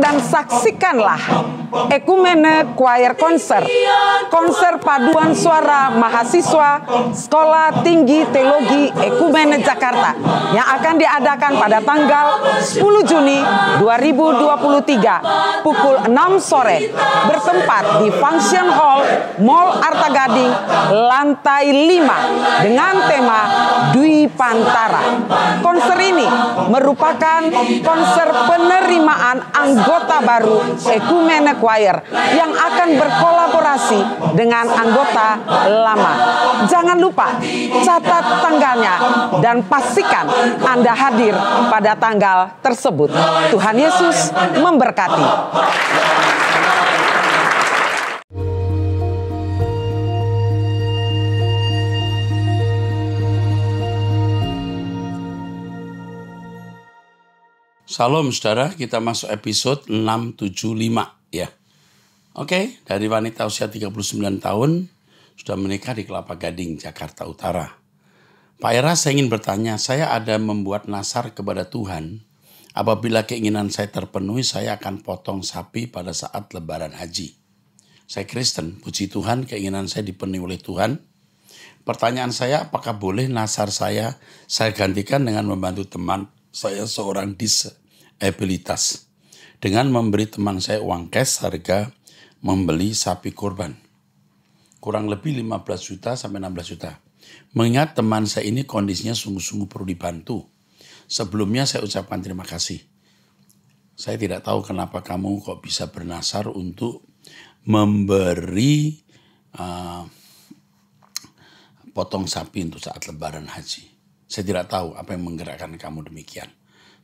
dan saksikanlah Ekumene Choir Concert, konser paduan suara mahasiswa Sekolah Tinggi Teologi Ekumene Jakarta yang akan diadakan pada tanggal 10 Juni 2023 pukul 6 sore bertempat di Function Hall Mall Arta Gading lantai 5 dengan tema Dwi Pantara. Konser ini merupakan konser penerimaan anggota anggota baru Ekumene Choir yang akan berkolaborasi dengan anggota lama. Jangan lupa catat tanggalnya dan pastikan Anda hadir pada tanggal tersebut. Tuhan Yesus memberkati. Salam saudara, kita masuk episode 675 ya. Oke, dari wanita usia 39 tahun, sudah menikah di Kelapa Gading, Jakarta Utara. Pak Era, saya ingin bertanya, saya ada membuat nasar kepada Tuhan. Apabila keinginan saya terpenuhi, saya akan potong sapi pada saat lebaran haji. Saya Kristen, puji Tuhan keinginan saya dipenuhi oleh Tuhan. Pertanyaan saya, apakah boleh nasar saya saya gantikan dengan membantu teman saya seorang dis abilitas dengan memberi teman saya uang cash harga membeli sapi kurban. Kurang lebih 15 juta sampai 16 juta. Mengingat teman saya ini kondisinya sungguh-sungguh perlu dibantu. Sebelumnya saya ucapkan terima kasih. Saya tidak tahu kenapa kamu kok bisa bernasar untuk memberi uh, potong sapi untuk saat lebaran haji. Saya tidak tahu apa yang menggerakkan kamu demikian.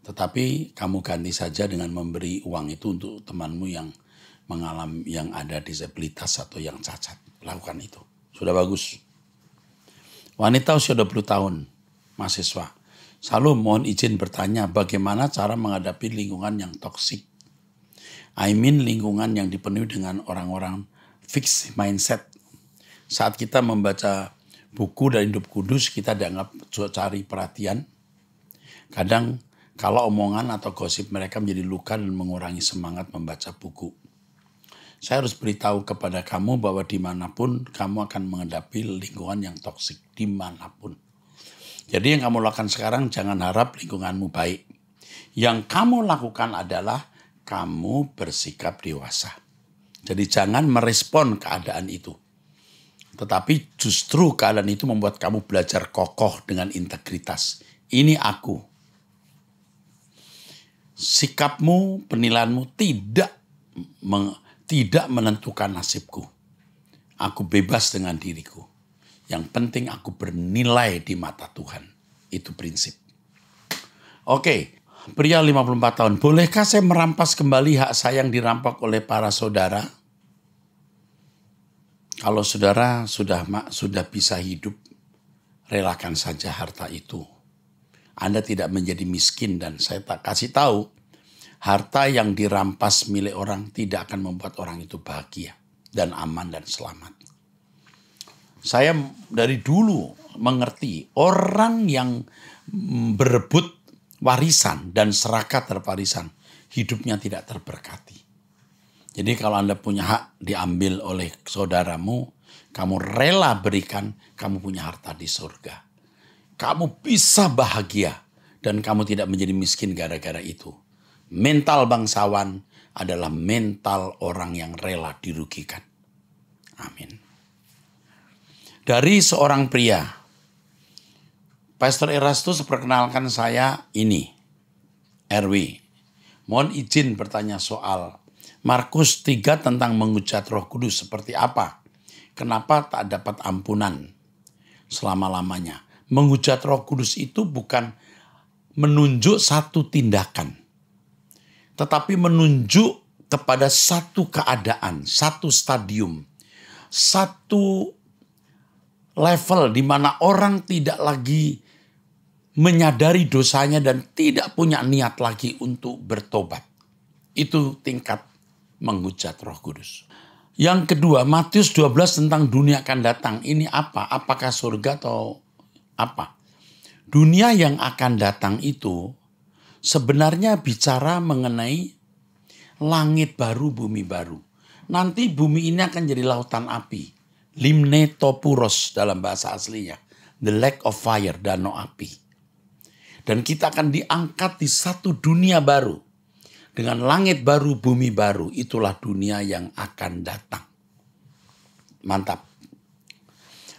Tetapi kamu ganti saja dengan memberi uang itu untuk temanmu yang mengalami yang ada disabilitas atau yang cacat. Lakukan itu. Sudah bagus. Wanita usia 20 tahun, mahasiswa. Selalu mohon izin bertanya bagaimana cara menghadapi lingkungan yang toksik. I mean lingkungan yang dipenuhi dengan orang-orang fixed mindset. Saat kita membaca buku dan hidup kudus, kita dianggap cari perhatian. Kadang kalau omongan atau gosip mereka menjadi luka dan mengurangi semangat membaca buku. Saya harus beritahu kepada kamu bahwa dimanapun kamu akan menghadapi lingkungan yang toksik, dimanapun. Jadi yang kamu lakukan sekarang jangan harap lingkunganmu baik. Yang kamu lakukan adalah kamu bersikap dewasa. Jadi jangan merespon keadaan itu. Tetapi justru keadaan itu membuat kamu belajar kokoh dengan integritas. Ini aku, sikapmu, penilaianmu tidak meng, tidak menentukan nasibku. Aku bebas dengan diriku. Yang penting aku bernilai di mata Tuhan. Itu prinsip. Oke, pria 54 tahun, bolehkah saya merampas kembali hak saya yang dirampok oleh para saudara? Kalau saudara sudah sudah bisa hidup, relakan saja harta itu anda tidak menjadi miskin dan saya tak kasih tahu harta yang dirampas milik orang tidak akan membuat orang itu bahagia dan aman dan selamat. Saya dari dulu mengerti orang yang berebut warisan dan serakat terparisan hidupnya tidak terberkati. Jadi kalau Anda punya hak diambil oleh saudaramu, kamu rela berikan, kamu punya harta di surga. Kamu bisa bahagia dan kamu tidak menjadi miskin gara-gara itu. Mental bangsawan adalah mental orang yang rela dirugikan. Amin. Dari seorang pria, Pastor Erastus perkenalkan saya ini, RW. Mohon izin bertanya soal Markus 3 tentang mengucat roh kudus seperti apa? Kenapa tak dapat ampunan selama-lamanya? menghujat Roh Kudus itu bukan menunjuk satu tindakan, tetapi menunjuk kepada satu keadaan, satu stadium, satu level di mana orang tidak lagi menyadari dosanya dan tidak punya niat lagi untuk bertobat. Itu tingkat menghujat Roh Kudus. Yang kedua, Matius 12 tentang dunia akan datang. Ini apa? Apakah surga atau apa? Dunia yang akan datang itu sebenarnya bicara mengenai langit baru, bumi baru. Nanti bumi ini akan jadi lautan api. Limne topuros dalam bahasa aslinya. The lake of fire, danau api. Dan kita akan diangkat di satu dunia baru. Dengan langit baru, bumi baru, itulah dunia yang akan datang. Mantap.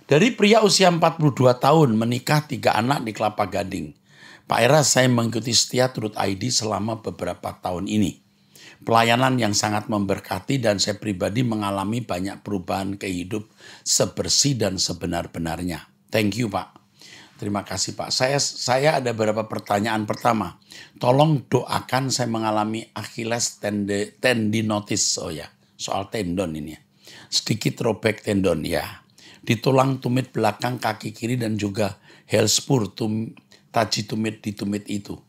Dari pria usia 42 tahun menikah tiga anak di Kelapa Gading. Pak Era saya mengikuti setia turut ID selama beberapa tahun ini. Pelayanan yang sangat memberkati dan saya pribadi mengalami banyak perubahan kehidup sebersih dan sebenar-benarnya. Thank you Pak. Terima kasih Pak. Saya saya ada beberapa pertanyaan pertama. Tolong doakan saya mengalami Achilles tendinotis. Oh ya, soal tendon ini ya. Sedikit robek tendon ya di tulang tumit belakang kaki kiri dan juga helspur tum, taji tumit di tumit itu.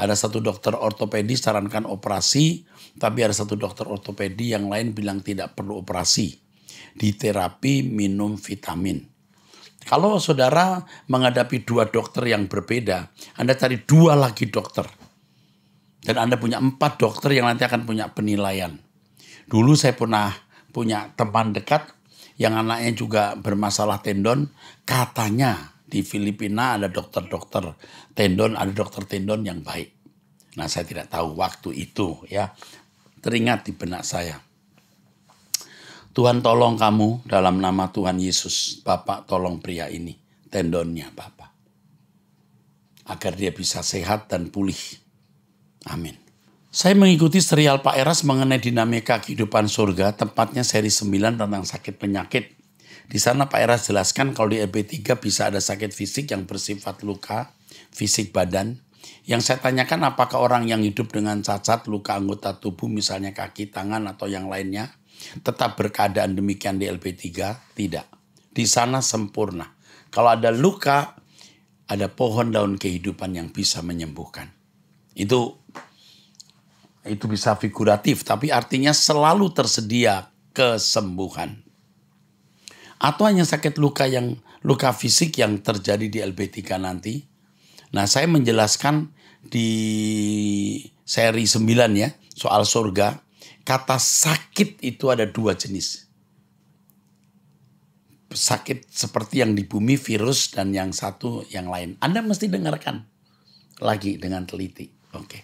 Ada satu dokter ortopedi sarankan operasi, tapi ada satu dokter ortopedi yang lain bilang tidak perlu operasi. Di terapi minum vitamin. Kalau saudara menghadapi dua dokter yang berbeda, Anda cari dua lagi dokter. Dan Anda punya empat dokter yang nanti akan punya penilaian. Dulu saya pernah punya teman dekat yang anaknya juga bermasalah tendon, katanya di Filipina ada dokter-dokter tendon, ada dokter tendon yang baik. Nah, saya tidak tahu waktu itu ya. Teringat di benak saya. Tuhan tolong kamu dalam nama Tuhan Yesus. Bapak tolong pria ini, tendonnya Bapak. Agar dia bisa sehat dan pulih. Amin. Saya mengikuti serial Pak Eras mengenai dinamika kehidupan surga, tempatnya seri 9 tentang sakit penyakit. Di sana Pak Eras jelaskan kalau di EP3 bisa ada sakit fisik yang bersifat luka, fisik badan. Yang saya tanyakan apakah orang yang hidup dengan cacat, luka anggota tubuh misalnya kaki, tangan, atau yang lainnya tetap berkeadaan demikian di LP3? Tidak. Di sana sempurna. Kalau ada luka, ada pohon daun kehidupan yang bisa menyembuhkan. Itu itu bisa figuratif, tapi artinya selalu tersedia kesembuhan. Atau hanya sakit luka yang luka fisik yang terjadi di LB3 nanti. Nah, saya menjelaskan di seri 9 ya, soal surga, kata sakit itu ada dua jenis. Sakit seperti yang di bumi virus dan yang satu yang lain. Anda mesti dengarkan lagi dengan teliti. Oke. Okay.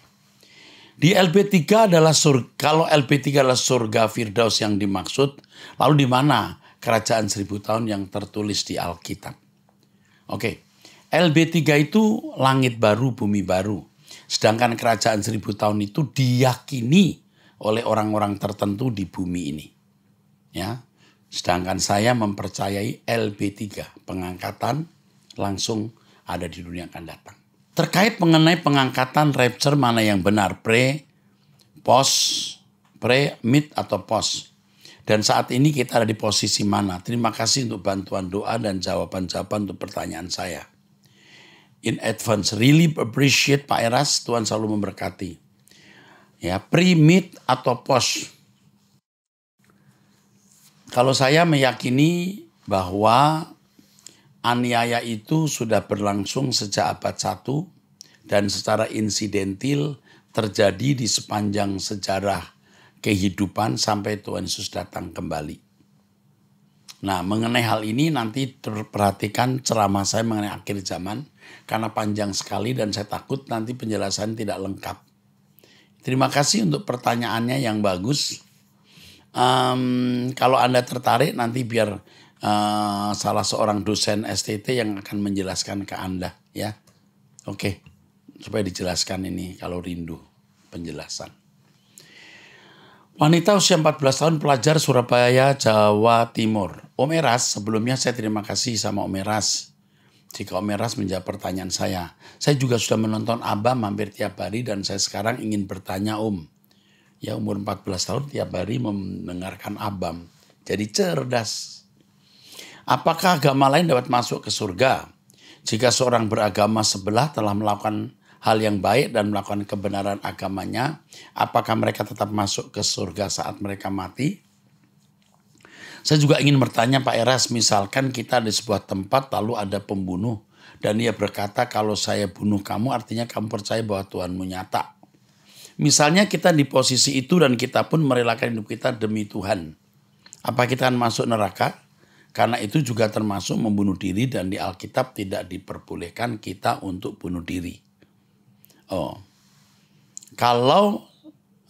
Di LP3 adalah surga, kalau LP3 adalah surga Firdaus yang dimaksud, lalu di mana kerajaan seribu tahun yang tertulis di Alkitab? Oke, LB3 itu langit baru, bumi baru. Sedangkan kerajaan seribu tahun itu diyakini oleh orang-orang tertentu di bumi ini. Ya, Sedangkan saya mempercayai LB3, pengangkatan langsung ada di dunia akan datang. Terkait mengenai pengangkatan rapture mana yang benar, pre, post, pre, mid, atau post. Dan saat ini kita ada di posisi mana? Terima kasih untuk bantuan doa dan jawaban-jawaban untuk pertanyaan saya. In advance, really appreciate Pak Eras, Tuhan selalu memberkati. Ya, pre, mid, atau post. Kalau saya meyakini bahwa Aniaya itu sudah berlangsung sejak abad 1 dan secara insidentil terjadi di sepanjang sejarah kehidupan sampai Tuhan Yesus datang kembali. Nah, mengenai hal ini nanti perhatikan ceramah saya mengenai akhir zaman karena panjang sekali dan saya takut nanti penjelasan tidak lengkap. Terima kasih untuk pertanyaannya yang bagus. Um, kalau Anda tertarik nanti biar uh, salah seorang dosen STT yang akan menjelaskan ke Anda ya. Oke. Supaya dijelaskan ini kalau rindu penjelasan. Wanita usia 14 tahun pelajar Surabaya, Jawa Timur. Om Eras, sebelumnya saya terima kasih sama Om Eras. Jika Om Eras menjawab pertanyaan saya. Saya juga sudah menonton abam mampir tiap hari dan saya sekarang ingin bertanya Om. Ya umur 14 tahun tiap hari mendengarkan abam Jadi cerdas Apakah agama lain dapat masuk ke surga? Jika seorang beragama sebelah telah melakukan hal yang baik dan melakukan kebenaran agamanya, apakah mereka tetap masuk ke surga saat mereka mati? Saya juga ingin bertanya Pak Eras, misalkan kita di sebuah tempat lalu ada pembunuh dan dia berkata kalau saya bunuh kamu artinya kamu percaya bahwa Tuhanmu nyata. Misalnya kita di posisi itu dan kita pun merelakan hidup kita demi Tuhan. Apa kita akan masuk neraka? Karena itu juga termasuk membunuh diri dan di Alkitab tidak diperbolehkan kita untuk bunuh diri. Oh, kalau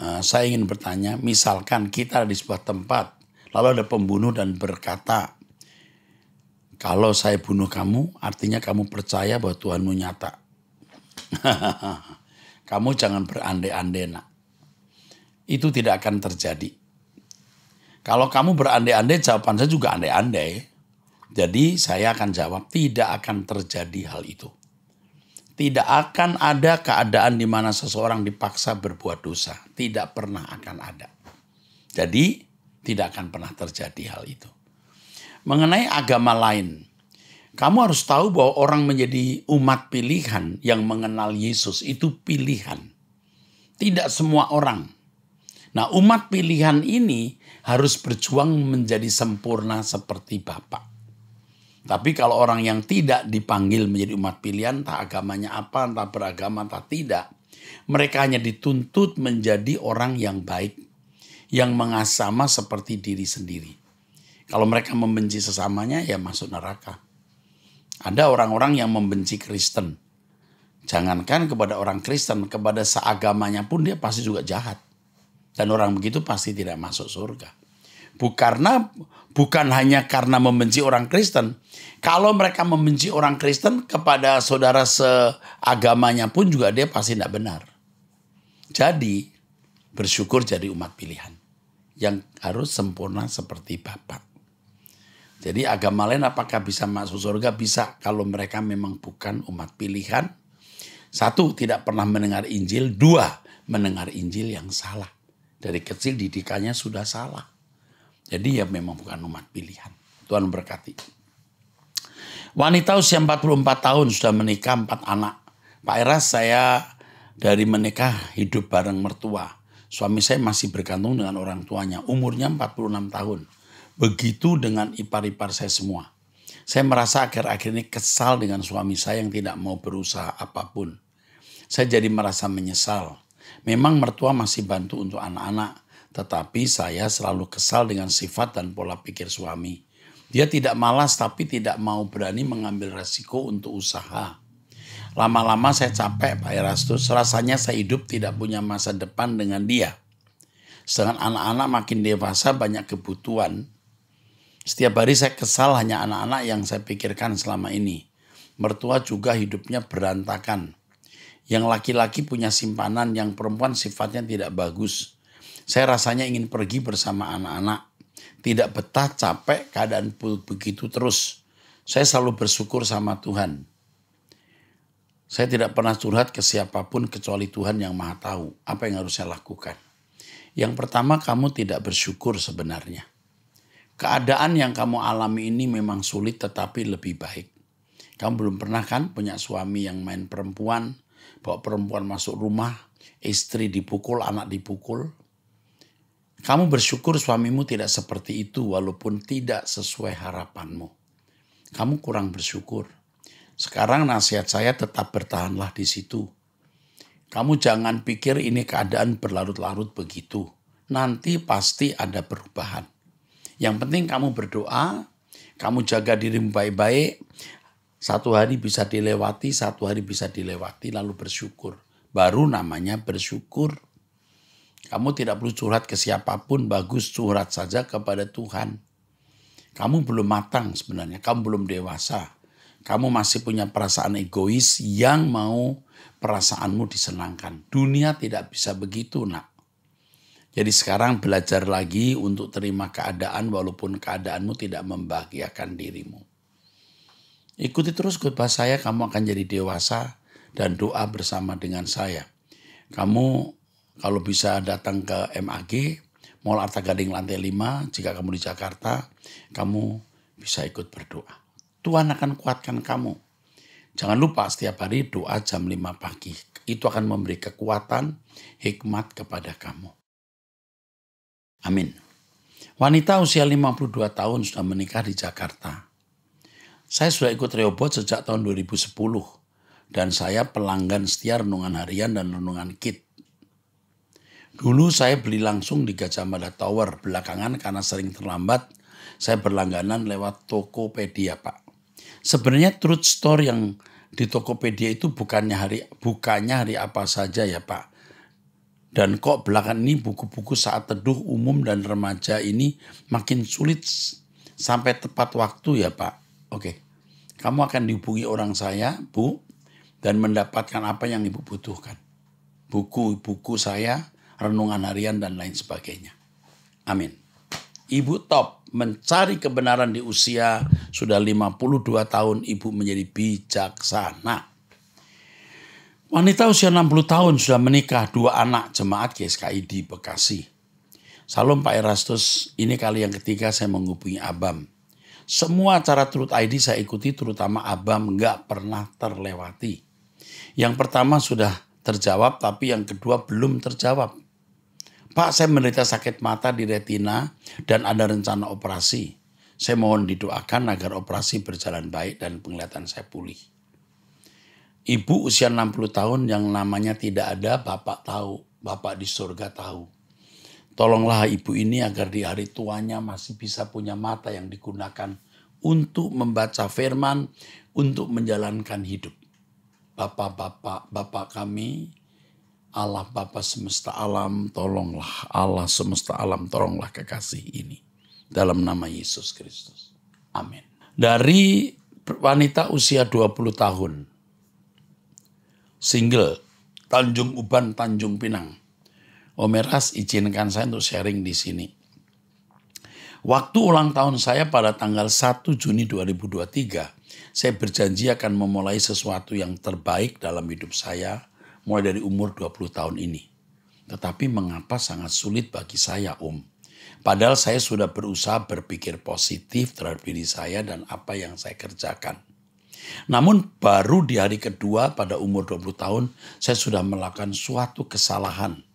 uh, saya ingin bertanya, misalkan kita di sebuah tempat, lalu ada pembunuh dan berkata, kalau saya bunuh kamu, artinya kamu percaya bahwa Tuhanmu nyata. kamu jangan berandai-andai nak. Itu tidak akan terjadi kalau kamu berandai-andai, jawaban saya juga andai-andai. Jadi saya akan jawab, tidak akan terjadi hal itu. Tidak akan ada keadaan di mana seseorang dipaksa berbuat dosa. Tidak pernah akan ada. Jadi tidak akan pernah terjadi hal itu. Mengenai agama lain, kamu harus tahu bahwa orang menjadi umat pilihan yang mengenal Yesus itu pilihan. Tidak semua orang. Nah umat pilihan ini harus berjuang menjadi sempurna seperti Bapak. Tapi kalau orang yang tidak dipanggil menjadi umat pilihan, tak agamanya apa, entah beragama, entah tidak, mereka hanya dituntut menjadi orang yang baik, yang mengasama seperti diri sendiri. Kalau mereka membenci sesamanya, ya masuk neraka. Ada orang-orang yang membenci Kristen. Jangankan kepada orang Kristen, kepada seagamanya pun dia pasti juga jahat. Dan orang begitu pasti tidak masuk surga. Bukan, bukan hanya karena membenci orang Kristen. Kalau mereka membenci orang Kristen kepada saudara seagamanya pun juga dia pasti tidak benar. Jadi bersyukur jadi umat pilihan. Yang harus sempurna seperti Bapak. Jadi agama lain apakah bisa masuk surga? Bisa kalau mereka memang bukan umat pilihan. Satu, tidak pernah mendengar Injil. Dua, mendengar Injil yang salah dari kecil didikannya sudah salah. Jadi ya memang bukan umat pilihan. Tuhan berkati. Wanita usia 44 tahun sudah menikah empat anak. Pak Eras saya dari menikah hidup bareng mertua. Suami saya masih bergantung dengan orang tuanya. Umurnya 46 tahun. Begitu dengan ipar-ipar saya semua. Saya merasa akhir-akhir ini kesal dengan suami saya yang tidak mau berusaha apapun. Saya jadi merasa menyesal Memang mertua masih bantu untuk anak-anak, tetapi saya selalu kesal dengan sifat dan pola pikir suami. Dia tidak malas tapi tidak mau berani mengambil resiko untuk usaha. Lama-lama saya capek Pak Erastus, rasanya saya hidup tidak punya masa depan dengan dia. Sedangkan anak-anak makin dewasa banyak kebutuhan. Setiap hari saya kesal hanya anak-anak yang saya pikirkan selama ini. Mertua juga hidupnya berantakan yang laki-laki punya simpanan, yang perempuan sifatnya tidak bagus. Saya rasanya ingin pergi bersama anak-anak. Tidak betah, capek, keadaan begitu terus. Saya selalu bersyukur sama Tuhan. Saya tidak pernah curhat ke siapapun kecuali Tuhan yang maha tahu apa yang harus saya lakukan. Yang pertama kamu tidak bersyukur sebenarnya. Keadaan yang kamu alami ini memang sulit tetapi lebih baik. Kamu belum pernah kan punya suami yang main perempuan, bawa perempuan masuk rumah, istri dipukul, anak dipukul. Kamu bersyukur suamimu tidak seperti itu walaupun tidak sesuai harapanmu. Kamu kurang bersyukur. Sekarang nasihat saya tetap bertahanlah di situ. Kamu jangan pikir ini keadaan berlarut-larut begitu. Nanti pasti ada perubahan. Yang penting kamu berdoa, kamu jaga dirimu baik-baik, satu hari bisa dilewati, satu hari bisa dilewati, lalu bersyukur. Baru namanya bersyukur. Kamu tidak perlu curhat ke siapapun, bagus curhat saja kepada Tuhan. Kamu belum matang sebenarnya, kamu belum dewasa. Kamu masih punya perasaan egois yang mau perasaanmu disenangkan. Dunia tidak bisa begitu, nak. Jadi sekarang belajar lagi untuk terima keadaan walaupun keadaanmu tidak membahagiakan dirimu. Ikuti terus khotbah saya, kamu akan jadi dewasa dan doa bersama dengan saya. Kamu kalau bisa datang ke MAG, Mall Arta Gading lantai 5, jika kamu di Jakarta, kamu bisa ikut berdoa. Tuhan akan kuatkan kamu. Jangan lupa setiap hari doa jam 5 pagi. Itu akan memberi kekuatan, hikmat kepada kamu. Amin. Wanita usia 52 tahun sudah menikah di Jakarta. Saya sudah ikut Reobot sejak tahun 2010 dan saya pelanggan setia renungan harian dan renungan kit. Dulu saya beli langsung di Gajah Mada Tower belakangan karena sering terlambat. Saya berlangganan lewat Tokopedia, Pak. Sebenarnya Truth Store yang di Tokopedia itu bukannya hari bukannya hari apa saja ya, Pak. Dan kok belakangan ini buku-buku saat teduh umum dan remaja ini makin sulit sampai tepat waktu ya, Pak. Oke, kamu akan dihubungi orang saya, Bu, dan mendapatkan apa yang Ibu butuhkan. Buku-buku saya, renungan harian, dan lain sebagainya. Amin. Ibu top mencari kebenaran di usia sudah 52 tahun ibu menjadi bijaksana. Wanita usia 60 tahun sudah menikah dua anak jemaat GSKI di Bekasi. Salam Pak Erastus, ini kali yang ketiga saya menghubungi Abam. Semua cara Truth ID saya ikuti terutama Abam nggak pernah terlewati. Yang pertama sudah terjawab tapi yang kedua belum terjawab. Pak saya menderita sakit mata di retina dan ada rencana operasi. Saya mohon didoakan agar operasi berjalan baik dan penglihatan saya pulih. Ibu usia 60 tahun yang namanya tidak ada, bapak tahu, bapak di surga tahu. Tolonglah ibu ini agar di hari tuanya masih bisa punya mata yang digunakan untuk membaca firman, untuk menjalankan hidup. Bapak-bapak, bapak kami, Allah bapak semesta alam, tolonglah Allah semesta alam, tolonglah kekasih ini. Dalam nama Yesus Kristus. Amin. Dari wanita usia 20 tahun, single, Tanjung Uban, Tanjung Pinang. Omeras izinkan saya untuk sharing di sini. Waktu ulang tahun saya pada tanggal 1 Juni 2023, saya berjanji akan memulai sesuatu yang terbaik dalam hidup saya mulai dari umur 20 tahun ini. Tetapi mengapa sangat sulit bagi saya, Om? Padahal saya sudah berusaha berpikir positif terhadap diri saya dan apa yang saya kerjakan. Namun baru di hari kedua pada umur 20 tahun, saya sudah melakukan suatu kesalahan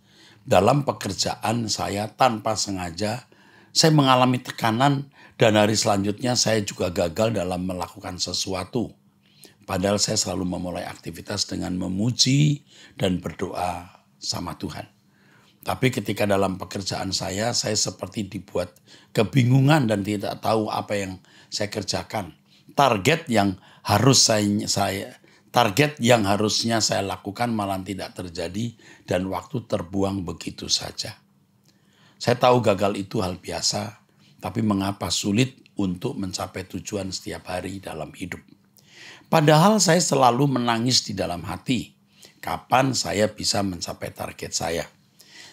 dalam pekerjaan saya tanpa sengaja saya mengalami tekanan dan hari selanjutnya saya juga gagal dalam melakukan sesuatu. Padahal saya selalu memulai aktivitas dengan memuji dan berdoa sama Tuhan. Tapi ketika dalam pekerjaan saya, saya seperti dibuat kebingungan dan tidak tahu apa yang saya kerjakan. Target yang harus saya, saya Target yang harusnya saya lakukan malah tidak terjadi dan waktu terbuang begitu saja. Saya tahu gagal itu hal biasa, tapi mengapa sulit untuk mencapai tujuan setiap hari dalam hidup? Padahal saya selalu menangis di dalam hati, kapan saya bisa mencapai target saya.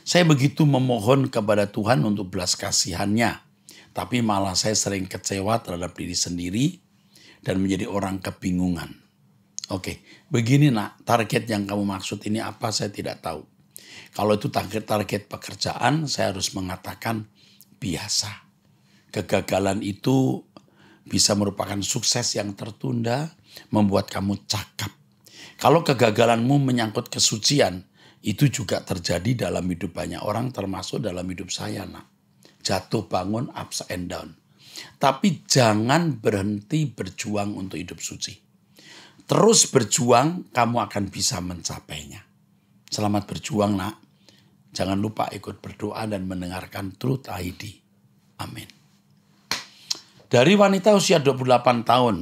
Saya begitu memohon kepada Tuhan untuk belas kasihannya, tapi malah saya sering kecewa terhadap diri sendiri dan menjadi orang kebingungan. Oke, begini nak, target yang kamu maksud ini apa saya tidak tahu. Kalau itu target target pekerjaan, saya harus mengatakan biasa. Kegagalan itu bisa merupakan sukses yang tertunda, membuat kamu cakap. Kalau kegagalanmu menyangkut kesucian, itu juga terjadi dalam hidup banyak orang termasuk dalam hidup saya nak. Jatuh bangun ups and down. Tapi jangan berhenti berjuang untuk hidup suci terus berjuang, kamu akan bisa mencapainya. Selamat berjuang, Nak. Jangan lupa ikut berdoa dan mendengarkan Truth ID. Amin. Dari wanita usia 28 tahun,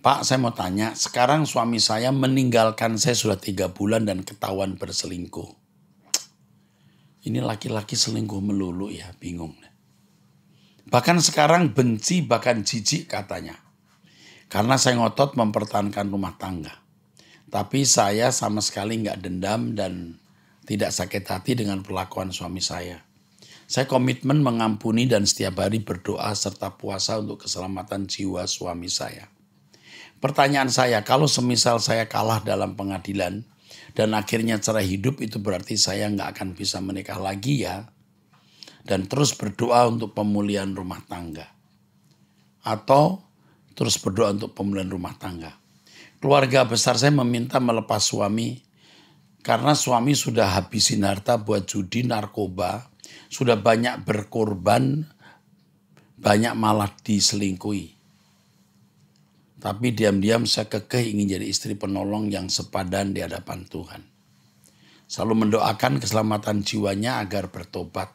Pak, saya mau tanya, sekarang suami saya meninggalkan saya sudah tiga bulan dan ketahuan berselingkuh. Ini laki-laki selingkuh melulu ya, bingung. Bahkan sekarang benci, bahkan jijik katanya. Karena saya ngotot mempertahankan rumah tangga. Tapi saya sama sekali nggak dendam dan tidak sakit hati dengan perlakuan suami saya. Saya komitmen mengampuni dan setiap hari berdoa serta puasa untuk keselamatan jiwa suami saya. Pertanyaan saya, kalau semisal saya kalah dalam pengadilan dan akhirnya cerai hidup itu berarti saya nggak akan bisa menikah lagi ya? Dan terus berdoa untuk pemulihan rumah tangga. Atau terus berdoa untuk pemulihan rumah tangga. Keluarga besar saya meminta melepas suami karena suami sudah habisin harta buat judi narkoba, sudah banyak berkorban, banyak malah diselingkuhi. Tapi diam-diam saya kekeh ingin jadi istri penolong yang sepadan di hadapan Tuhan. Selalu mendoakan keselamatan jiwanya agar bertobat.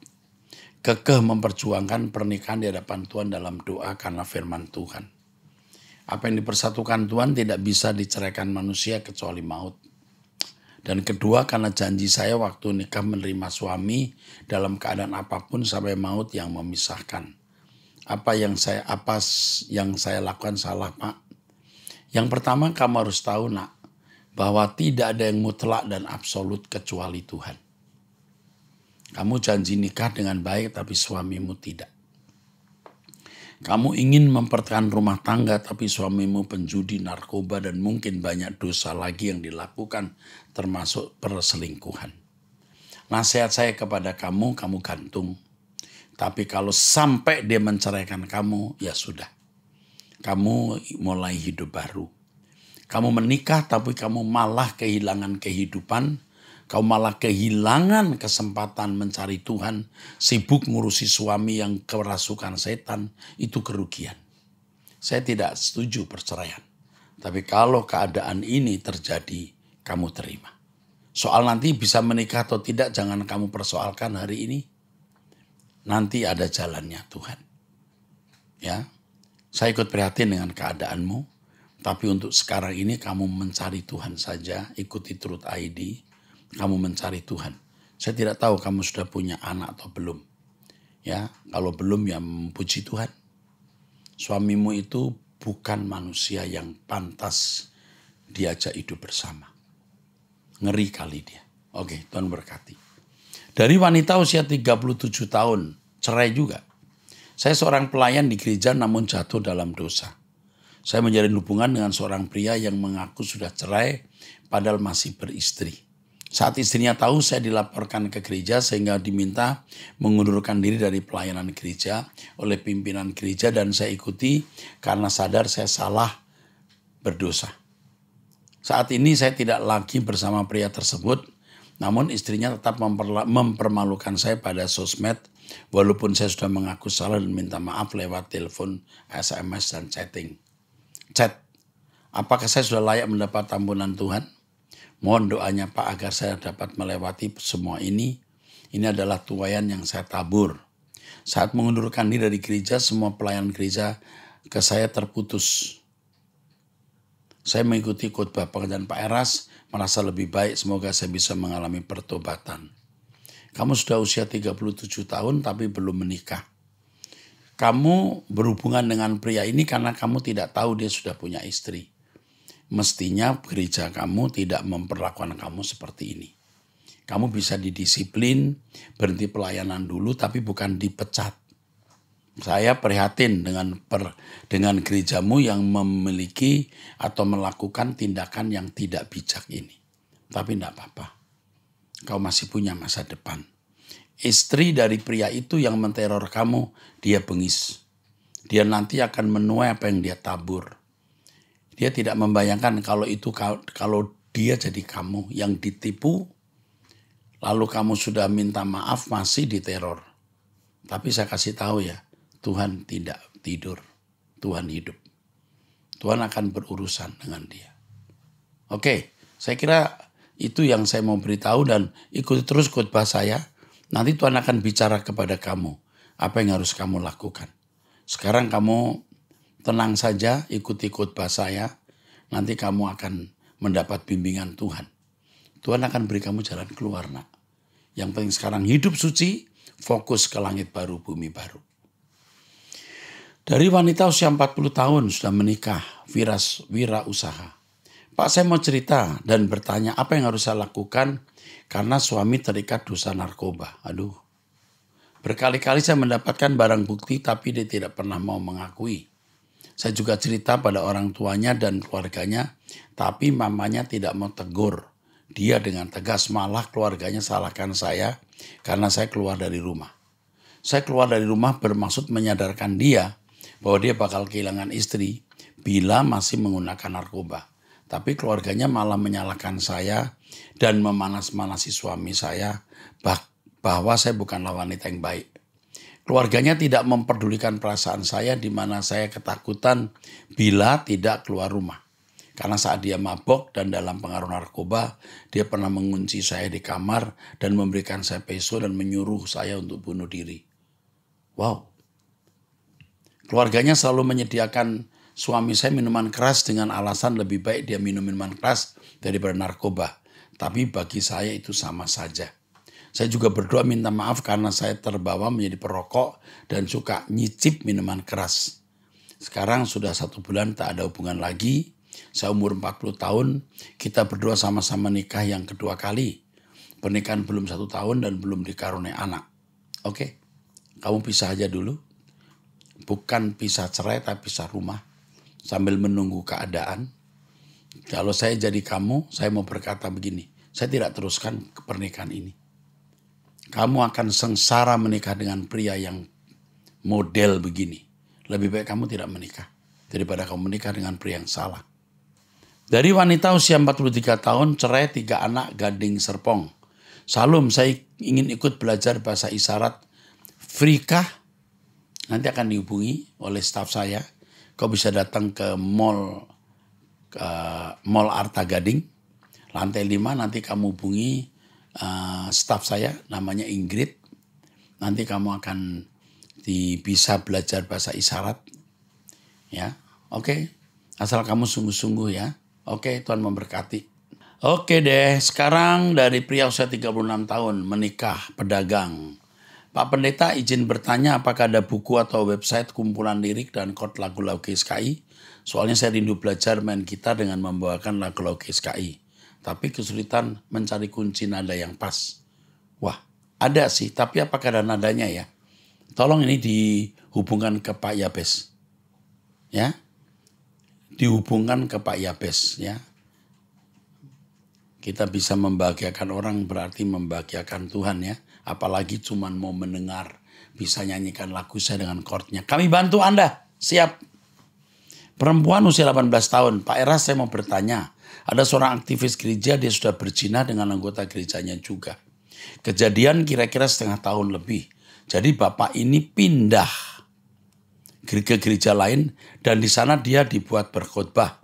Kekeh memperjuangkan pernikahan di hadapan Tuhan dalam doa karena firman Tuhan apa yang dipersatukan Tuhan tidak bisa diceraikan manusia kecuali maut. Dan kedua karena janji saya waktu nikah menerima suami dalam keadaan apapun sampai maut yang memisahkan. Apa yang saya apa yang saya lakukan salah, Pak? Yang pertama kamu harus tahu, Nak, bahwa tidak ada yang mutlak dan absolut kecuali Tuhan. Kamu janji nikah dengan baik tapi suamimu tidak. Kamu ingin mempertahankan rumah tangga tapi suamimu penjudi, narkoba dan mungkin banyak dosa lagi yang dilakukan termasuk perselingkuhan. Nasihat saya kepada kamu, kamu gantung. Tapi kalau sampai dia menceraikan kamu, ya sudah. Kamu mulai hidup baru. Kamu menikah tapi kamu malah kehilangan kehidupan Kau malah kehilangan kesempatan mencari Tuhan, sibuk ngurusi suami yang kerasukan setan, itu kerugian. Saya tidak setuju perceraian. Tapi kalau keadaan ini terjadi, kamu terima. Soal nanti bisa menikah atau tidak, jangan kamu persoalkan hari ini. Nanti ada jalannya Tuhan. Ya, saya ikut prihatin dengan keadaanmu. Tapi untuk sekarang ini kamu mencari Tuhan saja, ikuti Truth ID kamu mencari Tuhan. Saya tidak tahu kamu sudah punya anak atau belum. Ya, kalau belum ya memuji Tuhan. Suamimu itu bukan manusia yang pantas diajak hidup bersama. Ngeri kali dia. Oke, Tuhan berkati. Dari wanita usia 37 tahun, cerai juga. Saya seorang pelayan di gereja namun jatuh dalam dosa. Saya menjalin hubungan dengan seorang pria yang mengaku sudah cerai padahal masih beristri. Saat istrinya tahu saya dilaporkan ke gereja sehingga diminta mengundurkan diri dari pelayanan gereja oleh pimpinan gereja dan saya ikuti karena sadar saya salah berdosa. Saat ini saya tidak lagi bersama pria tersebut, namun istrinya tetap mempermalukan saya pada sosmed walaupun saya sudah mengaku salah dan minta maaf lewat telepon, SMS, dan chatting. Chat, apakah saya sudah layak mendapat ampunan Tuhan? Mohon doanya Pak agar saya dapat melewati semua ini. Ini adalah tuayan yang saya tabur. Saat mengundurkan diri dari gereja, semua pelayan gereja ke saya terputus. Saya mengikuti khotbah pengajian Pak Eras, merasa lebih baik semoga saya bisa mengalami pertobatan. Kamu sudah usia 37 tahun tapi belum menikah. Kamu berhubungan dengan pria ini karena kamu tidak tahu dia sudah punya istri mestinya gereja kamu tidak memperlakukan kamu seperti ini. Kamu bisa didisiplin, berhenti pelayanan dulu, tapi bukan dipecat. Saya prihatin dengan per, dengan gerejamu yang memiliki atau melakukan tindakan yang tidak bijak ini. Tapi tidak apa-apa. Kau masih punya masa depan. Istri dari pria itu yang menteror kamu, dia bengis. Dia nanti akan menuai apa yang dia tabur dia tidak membayangkan kalau itu kalau dia jadi kamu yang ditipu lalu kamu sudah minta maaf masih diteror. Tapi saya kasih tahu ya, Tuhan tidak tidur. Tuhan hidup. Tuhan akan berurusan dengan dia. Oke, saya kira itu yang saya mau beritahu dan ikuti terus khotbah saya. Nanti Tuhan akan bicara kepada kamu apa yang harus kamu lakukan. Sekarang kamu tenang saja, ikuti khotbah saya, nanti kamu akan mendapat bimbingan Tuhan. Tuhan akan beri kamu jalan keluar, nak. Yang penting sekarang hidup suci, fokus ke langit baru, bumi baru. Dari wanita usia 40 tahun sudah menikah, viras, wira usaha. Pak saya mau cerita dan bertanya apa yang harus saya lakukan karena suami terikat dosa narkoba. Aduh, berkali-kali saya mendapatkan barang bukti tapi dia tidak pernah mau mengakui. Saya juga cerita pada orang tuanya dan keluarganya, tapi mamanya tidak mau tegur. Dia dengan tegas malah keluarganya salahkan saya karena saya keluar dari rumah. Saya keluar dari rumah bermaksud menyadarkan dia bahwa dia bakal kehilangan istri bila masih menggunakan narkoba. Tapi keluarganya malah menyalahkan saya dan memanas-manasi suami saya bahwa saya bukan wanita yang baik. Keluarganya tidak memperdulikan perasaan saya di mana saya ketakutan bila tidak keluar rumah. Karena saat dia mabok dan dalam pengaruh narkoba, dia pernah mengunci saya di kamar dan memberikan saya peso dan menyuruh saya untuk bunuh diri. Wow. Keluarganya selalu menyediakan suami saya minuman keras dengan alasan lebih baik dia minum minuman keras daripada narkoba. Tapi bagi saya itu sama saja. Saya juga berdoa minta maaf karena saya terbawa menjadi perokok dan suka nyicip minuman keras. Sekarang sudah satu bulan tak ada hubungan lagi. Saya umur 40 tahun, kita berdua sama-sama nikah yang kedua kali. Pernikahan belum satu tahun dan belum dikaruniai anak. Oke, kamu pisah aja dulu. Bukan pisah cerai tapi pisah rumah. Sambil menunggu keadaan. Kalau saya jadi kamu, saya mau berkata begini. Saya tidak teruskan ke pernikahan ini kamu akan sengsara menikah dengan pria yang model begini. Lebih baik kamu tidak menikah daripada kamu menikah dengan pria yang salah. Dari wanita usia 43 tahun, cerai tiga anak gading serpong. Salum, saya ingin ikut belajar bahasa isyarat. Frikah, nanti akan dihubungi oleh staff saya. Kau bisa datang ke mall, ke mall Arta Gading, lantai 5, nanti kamu hubungi uh, staff saya namanya Ingrid. Nanti kamu akan di, bisa belajar bahasa isyarat. Ya, oke. Okay. Asal kamu sungguh-sungguh ya. Oke, okay, Tuhan memberkati. Oke okay deh, sekarang dari pria usia 36 tahun, menikah, pedagang. Pak Pendeta izin bertanya apakah ada buku atau website kumpulan lirik dan kot lagu-lagu SKI? Soalnya saya rindu belajar main gitar dengan membawakan lagu-lagu SKI tapi kesulitan mencari kunci nada yang pas. Wah, ada sih, tapi apakah ada nadanya ya? Tolong ini dihubungkan ke Pak Yabes. Ya. Dihubungkan ke Pak Yabes ya. Kita bisa membahagiakan orang berarti membahagiakan Tuhan ya. Apalagi cuman mau mendengar, bisa nyanyikan lagu saya dengan chordnya. Kami bantu Anda, siap. Perempuan usia 18 tahun, Pak Eras saya mau bertanya ada seorang aktivis gereja, dia sudah berzina dengan anggota gerejanya juga. Kejadian kira-kira setengah tahun lebih. Jadi bapak ini pindah ke gereja lain dan di sana dia dibuat berkhotbah.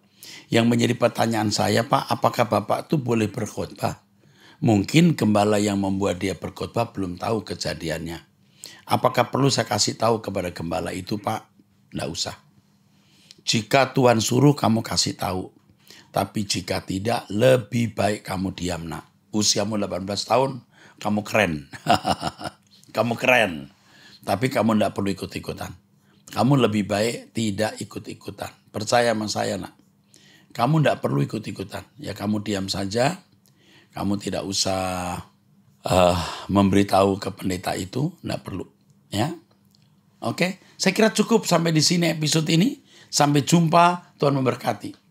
Yang menjadi pertanyaan saya, Pak, apakah bapak itu boleh berkhotbah? Mungkin gembala yang membuat dia berkhotbah belum tahu kejadiannya. Apakah perlu saya kasih tahu kepada gembala itu, Pak? Tidak usah. Jika Tuhan suruh kamu kasih tahu, tapi jika tidak, lebih baik kamu diam nak. Usiamu 18 tahun, kamu keren. kamu keren. Tapi kamu tidak perlu ikut-ikutan. Kamu lebih baik tidak ikut-ikutan. Percaya sama saya nak. Kamu tidak perlu ikut-ikutan. Ya kamu diam saja. Kamu tidak usah uh, memberitahu ke pendeta itu. Tidak perlu. Ya. Oke. Saya kira cukup sampai di sini episode ini. Sampai jumpa. Tuhan memberkati.